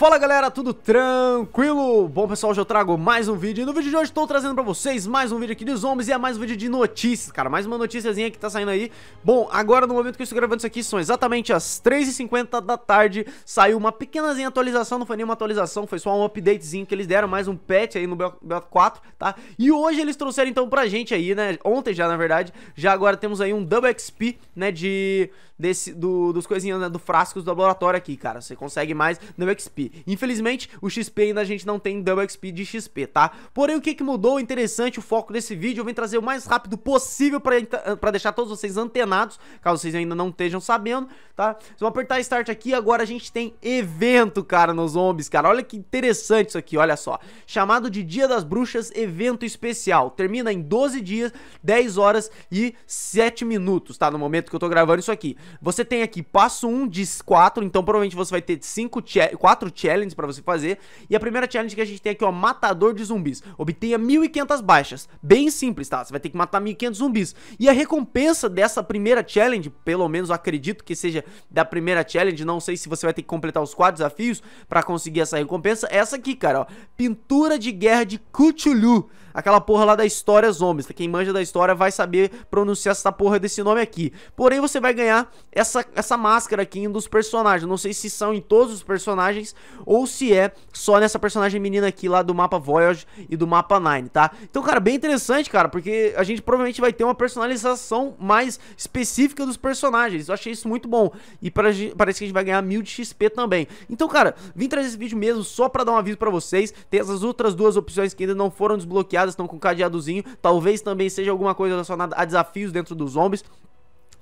Fala galera, tudo tranquilo? Bom pessoal, hoje eu trago mais um vídeo e no vídeo de hoje estou trazendo pra vocês mais um vídeo aqui de zombies e é mais um vídeo de notícias, cara, mais uma noticiazinha que tá saindo aí Bom, agora no momento que eu estou gravando isso aqui são exatamente as 3h50 da tarde, saiu uma pequenazinha atualização, não foi nenhuma atualização, foi só um updatezinho que eles deram, mais um patch aí no BO4, tá? E hoje eles trouxeram então pra gente aí, né, ontem já na verdade, já agora temos aí um double XP, né, de... Desse, do, dos coisinhas, né, do frascos do laboratório aqui, cara, você consegue mais double XP Infelizmente, o XP ainda a gente não tem Double XP de XP, tá? Porém, o que, que mudou? Interessante o foco desse vídeo. Eu vim trazer o mais rápido possível para deixar todos vocês antenados, caso vocês ainda não estejam sabendo, tá? Vocês vão apertar Start aqui. Agora a gente tem evento, cara, nos zombies, cara. Olha que interessante isso aqui, olha só. Chamado de Dia das Bruxas, evento especial. Termina em 12 dias, 10 horas e 7 minutos, tá? No momento que eu tô gravando isso aqui. Você tem aqui passo 1 de 4, então provavelmente você vai ter 5 4 challenges para você fazer. E a primeira challenge que a gente tem aqui, ó, matador de zumbis. Obtenha 1500 baixas. Bem simples, tá? Você vai ter que matar 1500 zumbis. E a recompensa dessa primeira challenge, pelo menos acredito que seja da primeira challenge, não sei se você vai ter que completar os quatro desafios para conseguir essa recompensa, é essa aqui, cara, ó. Pintura de guerra de Cthulhu. Aquela porra lá da história zombies. Quem manja da história vai saber pronunciar essa porra desse nome aqui. Porém, você vai ganhar essa, essa máscara aqui em um dos personagens. Não sei se são em todos os personagens, ou se é só nessa personagem menina aqui lá do mapa Voyage e do mapa 9, tá? Então, cara, bem interessante, cara, porque a gente provavelmente vai ter uma personalização mais específica dos personagens. Eu achei isso muito bom. E pra, parece que a gente vai ganhar mil de XP também. Então, cara, vim trazer esse vídeo mesmo só pra dar um aviso pra vocês. Tem essas outras duas opções que ainda não foram desbloqueadas, estão com cadeadozinho. Talvez também seja alguma coisa relacionada a desafios dentro dos zombies.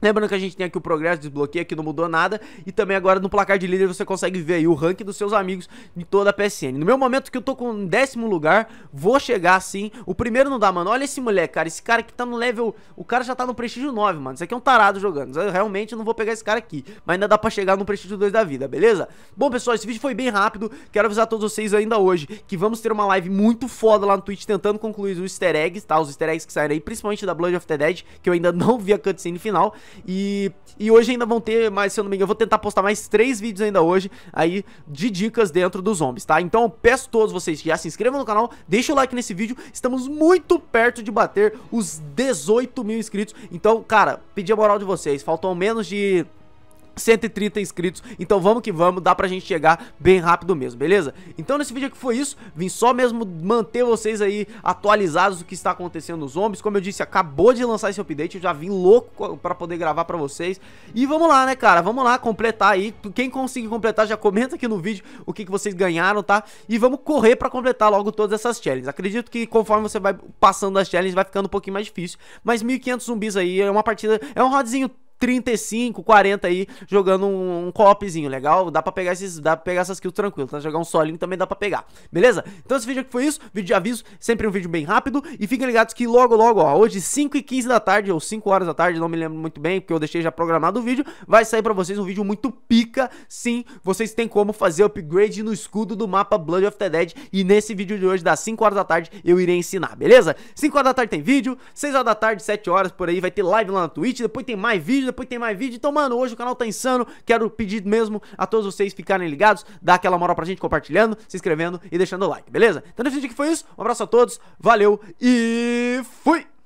Lembrando que a gente tem aqui o progresso, desbloqueio, que não mudou nada. E também agora no placar de líder você consegue ver aí o rank dos seus amigos em toda a PSN. No meu momento que eu tô com décimo lugar, vou chegar assim. O primeiro não dá, mano. Olha esse moleque, cara. Esse cara que tá no level... O cara já tá no prestígio 9, mano. Isso aqui é um tarado jogando. Eu realmente não vou pegar esse cara aqui. Mas ainda dá pra chegar no prestígio 2 da vida, beleza? Bom, pessoal, esse vídeo foi bem rápido. Quero avisar a todos vocês ainda hoje que vamos ter uma live muito foda lá no Twitch tentando concluir os easter eggs, tá? Os easter eggs que saíram aí, principalmente da Blood of the Dead, que eu ainda não vi a cutscene final. E, e hoje ainda vão ter mais, se eu não me engano, eu vou tentar postar mais três vídeos ainda hoje aí de dicas dentro dos zombies, tá? Então eu peço todos vocês que já se inscrevam no canal, deixem o like nesse vídeo, estamos muito perto de bater os 18 mil inscritos. Então, cara, pedi a moral de vocês, faltam menos de 130 inscritos, então vamos que vamos, dá pra gente chegar bem rápido mesmo, beleza? Então nesse vídeo aqui foi isso, vim só mesmo manter vocês aí atualizados do que está acontecendo nos zombies, como eu disse, acabou de lançar esse update, eu já vim louco pra poder gravar pra vocês, e vamos lá né cara, vamos lá completar aí, quem conseguir completar já comenta aqui no vídeo o que, que vocês ganharam, tá? E vamos correr pra completar logo todas essas challenges, acredito que conforme você vai passando as challenges vai ficando um pouquinho mais difícil, mas 1500 zumbis aí é uma partida, é um rodzinho 35, 40 aí, jogando um, um copzinho, legal? Dá pra pegar esses, dá para pegar essas kills tranquilo, tá? Jogar um solinho também dá pra pegar, beleza? Então esse vídeo aqui foi isso, vídeo de aviso, sempre um vídeo bem rápido, e fiquem ligados que logo, logo, ó, hoje 5 e 15 da tarde, ou 5 horas da tarde, não me lembro muito bem, porque eu deixei já programado o vídeo, vai sair pra vocês um vídeo muito pica, sim, vocês têm como fazer upgrade no escudo do mapa Blood of the Dead, e nesse vídeo de hoje, das 5 horas da tarde, eu irei ensinar, beleza? 5 horas da tarde tem vídeo, 6 horas da tarde, 7 horas, por aí, vai ter live lá na Twitch, depois tem mais vídeos, depois tem mais vídeo. Então, mano, hoje o canal tá insano. Quero pedir mesmo a todos vocês ficarem ligados, dar aquela moral pra gente compartilhando, se inscrevendo e deixando o like, beleza? Então, nesse vídeo aqui foi isso. Um abraço a todos, valeu e fui!